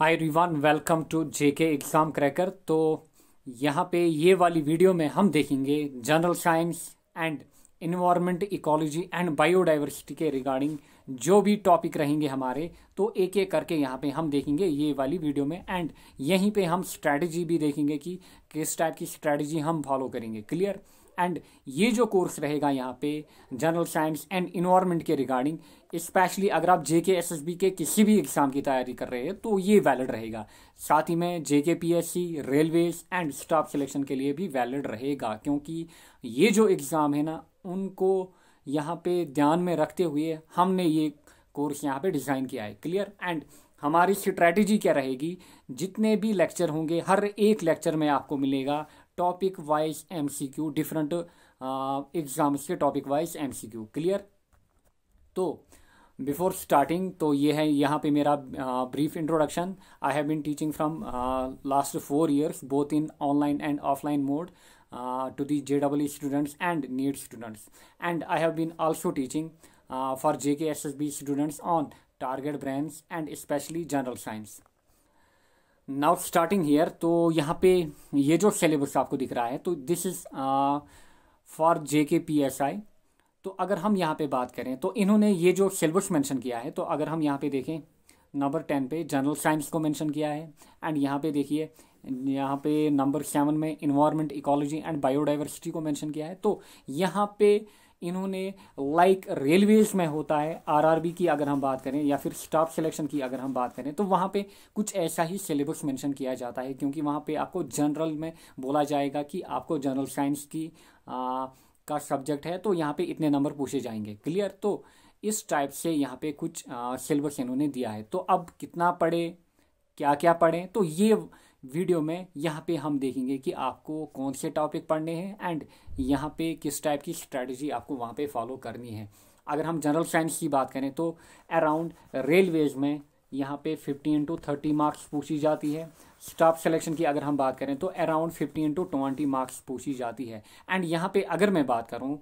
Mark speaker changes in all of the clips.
Speaker 1: Hi Rivan welcome to JK exam cracker तो यहाँ पे ये वाली वीडियो में हम देखेंगे general science and environment ecology and biodiversity के रिगार्डिंग जो भी टॉपिक रहेंगे हमारे तो एक एक करके यहाँ पे हम देखेंगे ये वाली वीडियो में एंड यहीं पे हम स्ट्रैटेजी भी देखेंगे कि किस टाइप की स्ट्रैटेजी हम फॉलो करेंगे क्लियर एंड ये जो कोर्स रहेगा यहाँ पे जनरल साइंस एंड इन्वायरमेंट के रिगार्डिंग स्पेशली अगर आप JK SSB S S B के किसी भी एग्ज़ाम की तैयारी कर रहे हैं तो ये वैलिड रहेगा साथ ही में J K P S C railways and staff selection के लिए भी वैलिड रहेगा क्योंकि ये जो एग्ज़ाम है ना उनको यहाँ पे ध्यान में रखते हुए हमने ये कोर्स यहाँ पे डिज़ाइन किया है क्लियर एंड हमारी स्ट्रैटेजी क्या रहेगी जितने भी लेक्चर होंगे हर एक लेक्चर में आपको मिलेगा topic wise MCQ different exams के टॉपिक वाइज एमसीक्यू क्लियर तो बिफोर स्टार्टिंग तो ये है यहाँ पे मेरा brief introduction I have been teaching from last four years both in online and offline mode uh, to the JEE students and NEET students. And I have been also teaching uh, for JKSSB students on target brands and especially general science. Now starting here तो यहाँ पे ये जो syllabus आपको दिख रहा है तो this is for J K P S आई तो अगर हम यहाँ पे बात करें तो इन्होंने ये जो सिलेबस मेंशन किया है तो अगर हम यहाँ पे देखें नंबर टेन पे जनरल साइंस को मेंशन किया है एंड यहाँ पे देखिए यहाँ पे नंबर सेवन में इन्वायरमेंट इकोलॉजी एंड बायोडाइवर्सिटी को मेंशन किया है तो यहाँ पे इन्होंने लाइक like रेलवेज में होता है आरआरबी की अगर हम बात करें या फिर स्टाफ सिलेक्शन की अगर हम बात करें तो वहाँ पे कुछ ऐसा ही सिलेबस मेंशन किया जाता है क्योंकि वहाँ पे आपको जनरल में बोला जाएगा कि आपको जनरल साइंस की आ, का सब्जेक्ट है तो यहाँ पे इतने नंबर पूछे जाएंगे क्लियर तो इस टाइप से यहाँ पे कुछ सिलेबस इन्होंने दिया है तो अब कितना पढ़े क्या क्या पढ़ें तो ये वीडियो में यहाँ पे हम देखेंगे कि आपको कौन से टॉपिक पढ़ने हैं एंड यहाँ पे किस टाइप की स्ट्रैटेजी आपको वहाँ पे फॉलो करनी है अगर हम जनरल साइंस की बात करें तो अराउंड रेलवेज में यहाँ पे 15 टू 30 मार्क्स पूछी जाती है स्टाफ सिलेक्शन की अगर हम बात करें तो अराउंड 15 टू 20 मार्क्स पूछी जाती है एंड यहाँ पे अगर मैं बात करूँ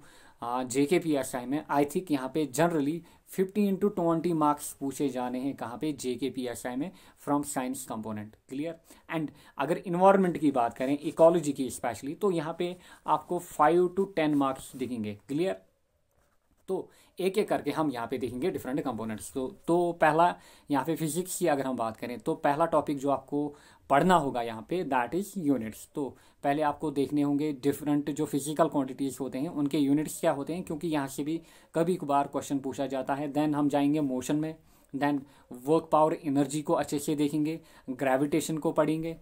Speaker 1: जे के पी एस आई में आई थिंक यहाँ पे generally fifty into twenty marks पूछे जाने हैं कहाँ पे जे के पी एस आई में from science component clear and अगर इन्वायरमेंट की बात करें इकोलॉजी की स्पेशली तो यहाँ पे आपको फाइव टू टेन मार्क्स दिखेंगे क्लियर तो एक एक करके हम यहाँ पे देखेंगे डिफरेंट कंपोनेंट्स तो तो पहला यहाँ पे फिजिक्स की अगर हम बात करें तो पहला टॉपिक जो आपको पढ़ना होगा यहाँ पे दैट इज़ यूनिट्स तो पहले आपको देखने होंगे डिफरेंट जो फिजिकल क्वांटिटीज़ होते हैं उनके यूनिट्स क्या होते हैं क्योंकि यहाँ से भी कभी कभार क्वेश्चन पूछा जाता है देन हम जाएंगे मोशन में देन वर्क पावर एनर्जी को अच्छे से देखेंगे ग्रेविटेशन को पढ़ेंगे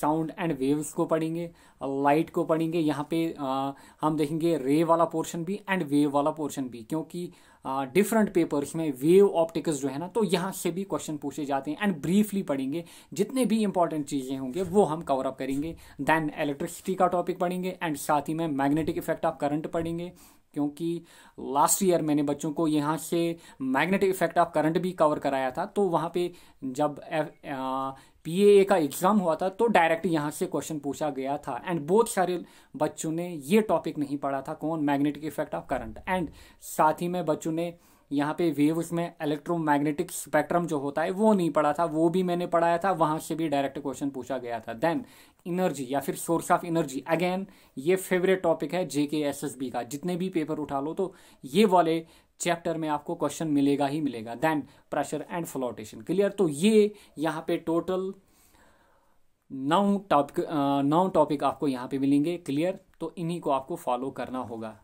Speaker 1: साउंड एंड वेव्स को पढ़ेंगे लाइट को पढ़ेंगे यहाँ पे आ, हम देखेंगे रे वाला पोर्शन भी एंड वेव वाला पोर्शन भी क्योंकि डिफरेंट पेपर्स में वेव ऑप्टिक्स जो है ना तो यहाँ से भी क्वेश्चन पूछे जाते हैं एंड ब्रीफली पढ़ेंगे जितने भी इंपॉर्टेंट चीज़ें होंगे वो हम कवर अप करेंगे दैन इलेक्ट्रिसिटी का टॉपिक पढ़ेंगे एंड साथ ही में मैग्नेटिक इफेक्ट ऑफ करंट पढ़ेंगे क्योंकि लास्ट ईयर मैंने बच्चों को यहाँ से मैग्नेटिक इफेक्ट ऑफ करंट भी कवर कराया था तो वहाँ पे जब पीएए का एग्ज़ाम हुआ था तो डायरेक्ट यहाँ से क्वेश्चन पूछा गया था एंड बहुत सारे बच्चों ने ये टॉपिक नहीं पढ़ा था कौन magnetic effect of current and साथ ही में बच्चों ने यहाँ पे वेव्स में इलेक्ट्रोमैग्नेटिक स्पेक्ट्रम जो होता है वो नहीं पढ़ा था वो भी मैंने पढ़ाया था वहाँ से भी डायरेक्ट क्वेश्चन पूछा गया था देन इनर्जी या फिर सोर्स ऑफ एनर्जी अगेन ये फेवरेट टॉपिक है जे के एस एस बी का जितने भी पेपर उठा लो तो ये वाले चैप्टर में आपको क्वेश्चन मिलेगा ही मिलेगा then pressure and flotation clear तो ये यहाँ पे टोटल नौ टॉपिक नौ टॉपिक आपको यहाँ पे मिलेंगे क्लियर तो इन्हीं को आपको फॉलो करना होगा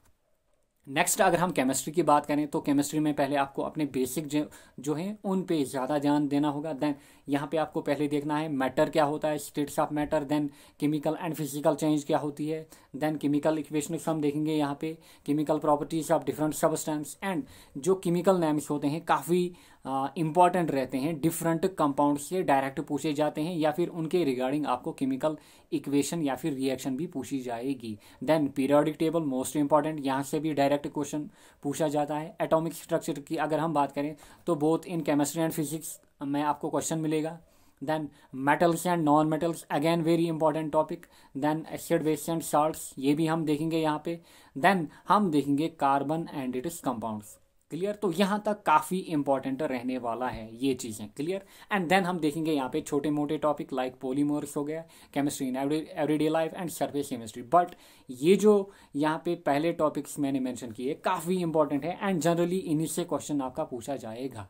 Speaker 1: नेक्स्ट अगर हम केमिस्ट्री की बात करें तो केमिस्ट्री में पहले आपको अपने बेसिक जो जो हैं उन पे ज़्यादा ध्यान देना होगा देन यहाँ पे आपको पहले देखना है मैटर क्या होता है states of matter then chemical and physical change क्या होती है देन केमिकल इक्वेशनिक्स हम देखेंगे यहाँ पे chemical properties of different substance and जो केमिकल नेम्स होते हैं काफ़ी इम्पॉर्टेंट रहते हैं डिफरेंट कंपाउंड से डायरेक्ट पूछे जाते हैं या फिर उनके रिगार्डिंग आपको केमिकल इक्वेशन या फिर रिएक्शन भी पूछी जाएगी then periodic table most important यहाँ से भी डायरेक्ट क्वेश्चन पूछा जाता है एटॉमिक स्ट्रक्चर की अगर हम बात करें तो both in chemistry and physics में आपको क्वेश्चन मिलेगा then metals and non metals again very important topic then acid base and salts ये भी हम देखेंगे यहाँ पे देन हम देखेंगे carbon and its compounds clear तो यहाँ तक काफ़ी इंपॉर्टेंट रहने वाला है ये चीज़ें क्लियर एंड देन हम देखेंगे यहाँ पे छोटे मोटे टॉपिक लाइक पोलीमर्स हो गया chemistry in everyday life and surface chemistry but ये जो यहाँ पे पहले टॉपिक्स मैंने मेंशन किए काफ़ी इंपॉर्टेंट है एंड जनरली इन्हीं से क्वेश्चन आपका पूछा जाएगा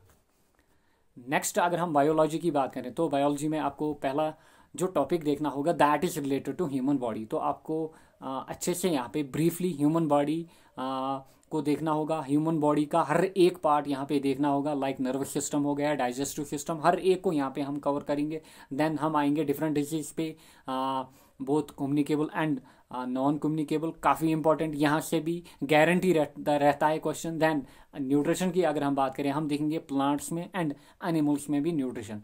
Speaker 1: नेक्स्ट अगर हम बायोलॉजी की बात करें तो बायोलॉजी में आपको पहला जो टॉपिक देखना होगा that is related to human body तो आपको आ, अच्छे से यहाँ पे ब्रीफली ह्यूमन बॉडी को देखना होगा ह्यूमन बॉडी का हर एक पार्ट यहाँ पे देखना होगा लाइक नर्वस सिस्टम हो गया डाइजेस्टिव सिस्टम हर एक को यहाँ पे हम कवर करेंगे देन हम आएंगे डिफरेंट डिजीज पे both communicable and non communicable काफ़ी इंपॉर्टेंट यहाँ से भी गारंटी रहता रहता है क्वेश्चन देन न्यूट्रिशन की अगर हम बात करें हम देखेंगे प्लांट्स में एंड एनिमल्स में भी न्यूट्रिशन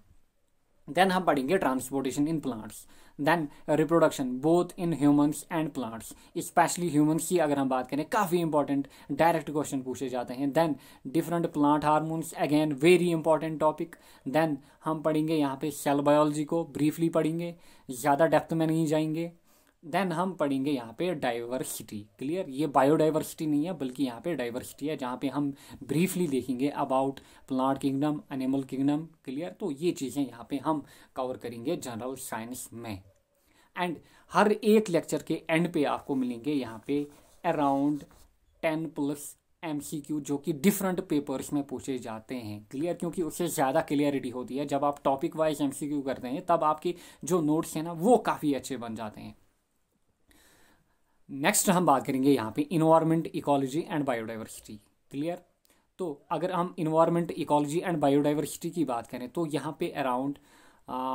Speaker 1: देन हम पढ़ेंगे transportation in plants then reproduction both in humans and plants specially humans की अगर हम बात करें काफ़ी इंपॉर्टेंट डायरेक्ट क्वेश्चन पूछे जाते हैं then different plant hormones again very important topic then हम पढ़ेंगे यहाँ पे सेल बायोलॉजी को ब्रीफली पढ़ेंगे ज़्यादा डेप्थ में नहीं जाएंगे देन हम पढ़ेंगे यहाँ पे डाइवर्सिटी क्लियर ये बायोडाइवर्सिटी नहीं है बल्कि यहाँ पे डाइवर्सिटी है जहाँ पे हम ब्रीफली देखेंगे about plant kingdom animal kingdom clear तो ये चीज़ें यहाँ पे हम कवर करेंगे जनरल साइंस में एंड हर एक लेक्चर के एंड पे आपको मिलेंगे यहाँ पे अराउंड टेन प्लस एम जो कि डिफरेंट पेपर्स में पूछे जाते हैं क्लियर क्योंकि उससे ज़्यादा क्लियरिटी होती है जब आप टॉपिक वाइज एम करते हैं तब आपके जो नोट्स हैं ना वो काफ़ी अच्छे बन जाते हैं नेक्स्ट हम बात करेंगे यहाँ पे environment ecology and biodiversity clear तो अगर हम इन्वायरमेंट इकोलॉजी एंड बायोडाइवर्सिटी की बात करें तो यहाँ पे अराउंड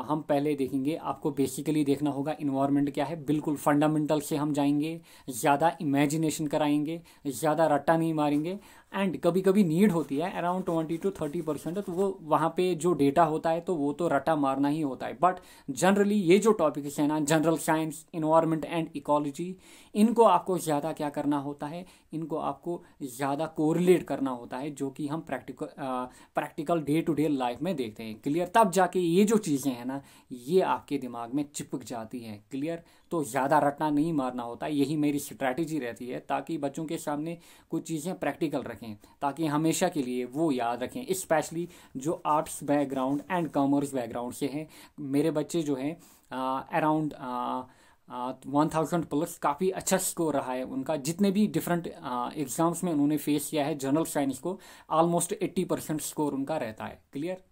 Speaker 1: हम पहले देखेंगे आपको बेसिकली देखना होगा इन्वायरमेंट क्या है बिल्कुल फंडामेंटल से हम जाएंगे ज़्यादा इमेजिनेशन कराएंगे ज़्यादा रट्टा नहीं मारेंगे एंड कभी कभी नीड होती है around twenty to thirty percent तो वो वहाँ पे जो डेटा होता है तो वो तो रटा मारना ही होता है बट जनरली ये जो टॉपिक्स हैं ना general science environment and ecology इनको आपको ज़्यादा क्या करना होता है इनको आपको ज़्यादा कोरिलेट करना होता है जो कि हम practical practical day to day life में देखते हैं क्लियर तब जाके ये जो चीज़ें हैं ना ये आपके दिमाग में चिपक जाती हैं क्लियर तो ज़्यादा रटना नहीं मारना होता यही मेरी स्ट्रैटेजी रहती है ताकि बच्चों के सामने कुछ चीज़ें प्रैक्टिकल रखें ताकि हमेशा के लिए वो याद रखें इस्पेशली जो arts background and commerce background से हैं मेरे बच्चे जो हैं अराउंड वन थाउजेंड प्लस काफ़ी अच्छा स्कोर रहा है उनका जितने भी डिफरेंट एग्ज़ाम्स में उन्होंने फेस किया है जनरल साइंस को ऑलमोस्ट एट्टी परसेंट स्कोर उनका रहता है क्लियर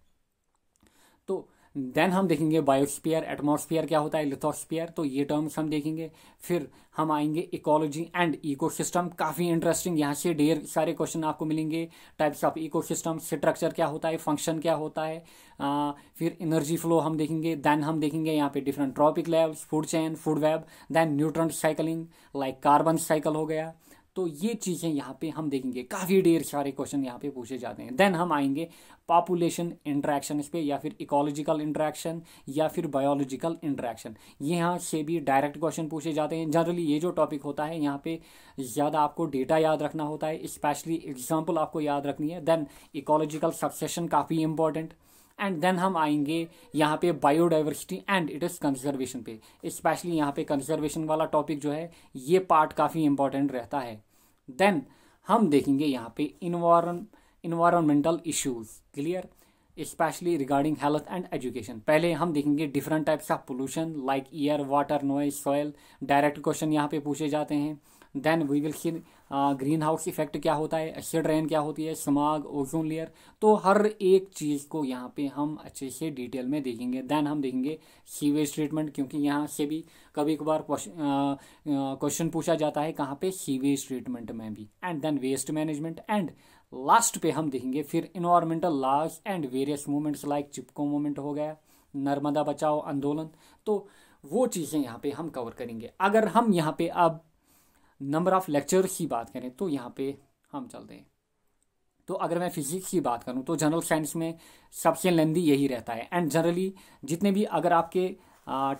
Speaker 1: तो देन हम देखेंगे बायोस्फीयर एटमोसफियर क्या होता है लिथोस्पियर तो ये टर्म्स हम देखेंगे फिर हम आएंगे इकोलॉजी एंड इकोसिस्टम काफ़ी इंटरेस्टिंग यहाँ से ढेर सारे क्वेश्चन आपको मिलेंगे टाइप्स ऑफ इकोसिस्टम स्ट्रक्चर क्या होता है फंक्शन क्या होता है आ, फिर एनर्जी फ्लो हम देखेंगे देन हम देखेंगे यहाँ पे different trophic levels food chain food web then nutrient cycling like carbon cycle हो गया तो ये चीज़ें यहाँ पे हम देखेंगे काफ़ी ढेर सारे क्वेश्चन यहाँ पे पूछे जाते हैं देन हम आएंगे पॉपुलेशन इंट्रैक्शन इस पर या फिर इकोलॉजिकल इंट्रैक्शन या फिर बायोलॉजिकल इंट्रैक्शन यहाँ से भी डायरेक्ट क्वेश्चन पूछे जाते हैं जनरली ये जो टॉपिक होता है यहाँ पे ज़्यादा आपको डेटा याद रखना होता है स्पेशली एग्जाम्पल आपको याद रखनी है देन इकोलॉजिकल सक्सेशन काफ़ी इंपॉर्टेंट एंड देन हम आएंगे यहाँ पे biodiversity and it is conservation पे स्पेशली यहाँ पे कंजर्वेशन वाला टॉपिक जो है ये पार्ट काफ़ी इंपॉर्टेंट रहता है देन हम देखेंगे यहाँ पे environmental issues clear specially regarding health and education पहले हम देखेंगे different types of pollution like air water noise soil direct question यहाँ पे पूछे जाते हैं then we will see green house effect क्या होता है एसिड रेन क्या होती है स्माग ओजोन लेयर तो हर एक चीज़ को यहाँ पे हम अच्छे से डिटेल में देखेंगे देन हम देखेंगे सीवेज ट्रीटमेंट क्योंकि यहाँ से भी कभी कभार क्वेश्चन uh, uh, पूछा जाता है कहाँ पे सीवेज ट्रीटमेंट में भी and then waste management and last पे हम देखेंगे फिर environmental laws and various movements like Chipko movement हो गया नर्मदा बचाओ आंदोलन तो वो चीज़ें यहाँ पे हम कवर करेंगे अगर हम यहाँ पे अब नंबर ऑफ़ लेक्चर की बात करें तो यहाँ पे हम चलते हैं तो अगर मैं फिजिक्स की बात करूँ तो जनरल साइंस में सबसे लेंदी यही रहता है एंड जनरली जितने भी अगर आपके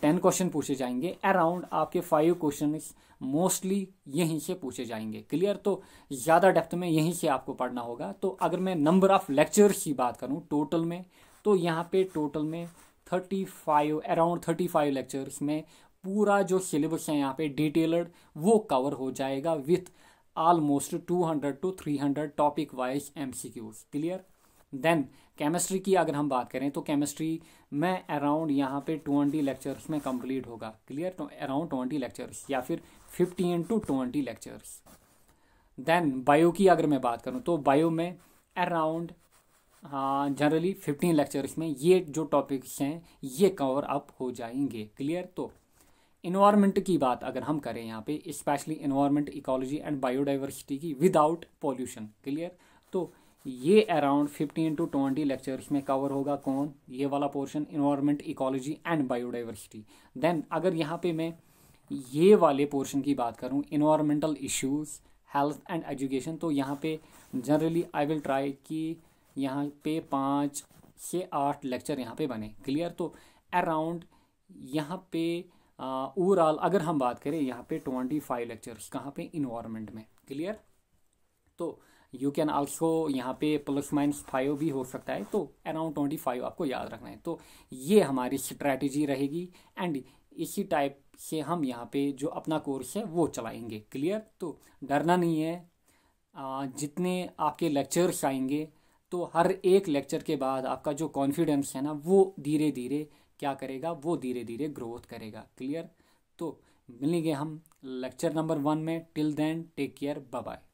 Speaker 1: टेन क्वेश्चन पूछे जाएंगे अराउंड आपके फाइव क्वेश्चन मोस्टली यहीं से पूछे जाएंगे क्लियर तो ज़्यादा डेप्थ में यहीं से आपको पढ़ना होगा तो अगर मैं नंबर ऑफ़ लेक्चर्स की बात करूँ टोटल में तो यहाँ पे टोटल में thirty five around thirty five lectures में पूरा जो सिलेबस है यहाँ पे डिटेलड वो कवर हो जाएगा with almost 200 to 300 topic wise Qs clear then chemistry की अगर हम बात करें तो केमिस्ट्री में अराउंड यहाँ पे ट्वेंटी लेक्चर्स में कंप्लीट होगा क्लियर तो अराउंड ट्वेंटी लेक्चर्स या फिर fifteen to twenty lectures then bio की अगर मैं बात करूँ तो बायो में अराउंड जनरली फिफ्टीन लेक्चर्स में ये जो टॉपिक्स हैं ये कवर अप हो जाएंगे क्लियर तो इन्वायरमेंट की बात अगर हम करें यहाँ पे specially environment ecology and biodiversity की विदाउट पॉल्यूशन क्लियर तो ये around fifteen to twenty lectures में कवर होगा कौन ये वाला portion environment ecology and biodiversity then अगर यहाँ पे मैं ये वाले पोर्शन की बात करूँ environmental issues health and education तो यहाँ पे जनरली आई विल ट्राई कि यहाँ पे पाँच से आठ लेक्चर यहाँ पे बने क्लियर तो अराउंड यहाँ पे ओवरऑल अगर हम बात करें यहाँ पे ट्वेंटी फाइव लेक्चर्स कहाँ पे इन्वायरमेंट में क्लियर तो यू कैन आल्सो यहाँ पे प्लस माइनस फाइव भी हो सकता है तो अराउंड ट्वेंटी फाइव आपको याद रखना है तो ये हमारी स्ट्रैटेजी रहेगी एंड इसी टाइप से हम यहाँ पे जो अपना कोर्स है वो चलाएंगे क्लियर तो डरना नहीं है जितने आपके लेक्चर्स आएंगे तो हर एक लेक्चर के बाद आपका जो कॉन्फिडेंस है ना वो धीरे धीरे क्या करेगा वो धीरे धीरे ग्रोथ करेगा क्लियर तो मिलेंगे हम लेक्चर नंबर वन में till then take care bye